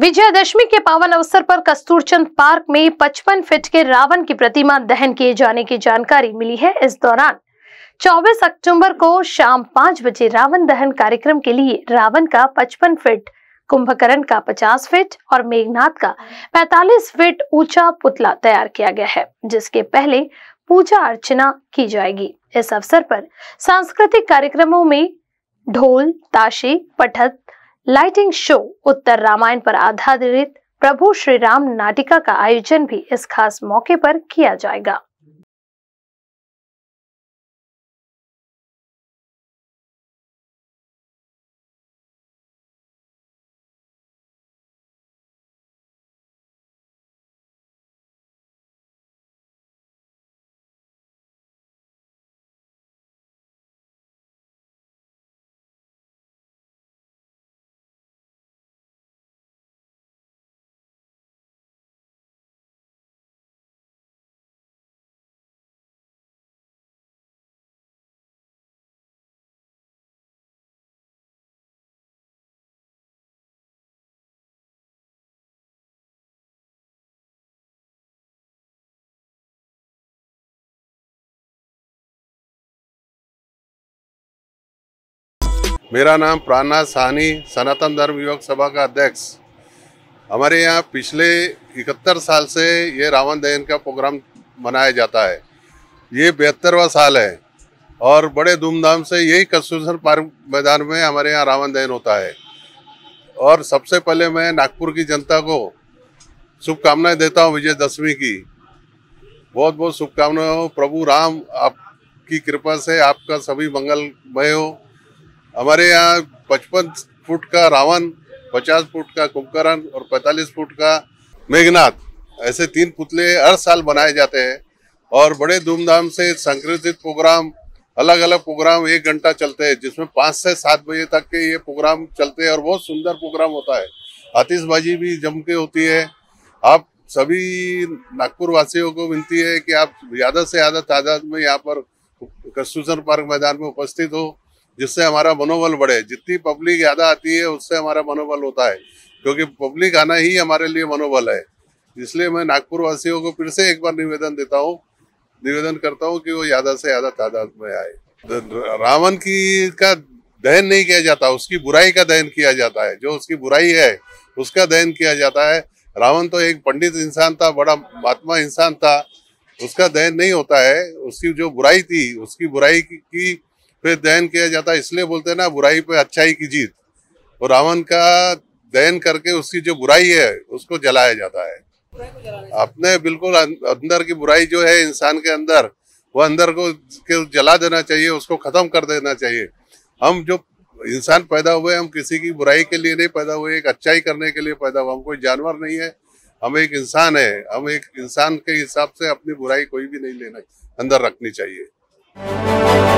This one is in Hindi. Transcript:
विजयादशमी के पावन अवसर पर कस्तूरचंद पार्क में 55 फीट के रावण की प्रतिमा दहन किए जाने की जानकारी मिली है इस दौरान 24 अक्टूबर को शाम 5 बजे रावण दहन कार्यक्रम के लिए रावण का 55 फीट कुंभकरण का 50 फीट और मेघनाथ का 45 फीट ऊंचा पुतला तैयार किया गया है जिसके पहले पूजा अर्चना की जाएगी इस अवसर पर सांस्कृतिक कार्यक्रमों में ढोल ताशे पठत लाइटिंग शो उत्तर रामायण पर आधारित प्रभु श्री राम नाटिका का आयोजन भी इस खास मौके पर किया जाएगा मेरा नाम प्राणनाथ साहनी सनातन धर्म युवक सभा का अध्यक्ष हमारे यहाँ पिछले इकहत्तर साल से ये रावण दहन का प्रोग्राम मनाया जाता है ये बेहतरवा साल है और बड़े धूमधाम से यही कंस्टिट्यूशन पार्क मैदान में हमारे यहाँ रावण दहन होता है और सबसे पहले मैं नागपुर की जनता को शुभकामनाएं देता हूँ विजयदशमी की बहुत बहुत शुभकामनाएं हो प्रभु राम आपकी कृपा से आपका सभी मंगलमय हो हमारे यहाँ पचपन फुट का रावण पचास फुट का कुंभकर्ण और पैंतालीस फुट का मेघनाथ ऐसे तीन पुतले हर साल बनाए जाते हैं और बड़े धूमधाम से संकृतित प्रोग्राम अलग अलग प्रोग्राम एक घंटा चलते हैं जिसमें पाँच से सात बजे तक के ये प्रोग्राम चलते हैं और बहुत सुंदर प्रोग्राम होता है आतिशबाजी भी जम के होती है आप सभी नागपुर वासियों को विनती है कि आप ज़्यादा से ज़्यादा तादाद में यहाँ पर कंस्टिट्यूशन पार्क मैदान में उपस्थित हो जिससे हमारा मनोबल बढ़े जितनी पब्लिक ज़्यादा आती है उससे हमारा मनोबल होता है क्योंकि पब्लिक आना ही हमारे लिए मनोबल है इसलिए मैं नागपुर वासियों को फिर से एक बार निवेदन देता हूँ निवेदन करता हूँ कि वो ज़्यादा से ज़्यादा तादाद में आए रावण की का दहन नहीं किया जाता उसकी बुराई का दहन किया जाता है जो उसकी बुराई है उसका दहन किया जाता है रावण तो एक पंडित इंसान था बड़ा महात्मा इंसान था उसका दहन नहीं होता है उसकी जो बुराई थी उसकी बुराई की फिर दहन किया जाता है इसलिए बोलते हैं ना बुराई पे अच्छाई की जीत और रावण का दहन करके उसकी जो बुराई है उसको जलाया जाता है अपने बिल्कुल अं-, अंदर की बुराई जो है इंसान के अंदर वो अंदर को जला देना चाहिए उसको खत्म कर देना चाहिए हम जो इंसान पैदा हुए हम किसी की बुराई के लिए नहीं पैदा हुए एक अच्छाई करने के लिए पैदा हुआ हम कोई जानवर नहीं है हम एक इंसान है हम एक इंसान के हिसाब से अपनी बुराई कोई भी नहीं लेना अंदर रखनी चाहिए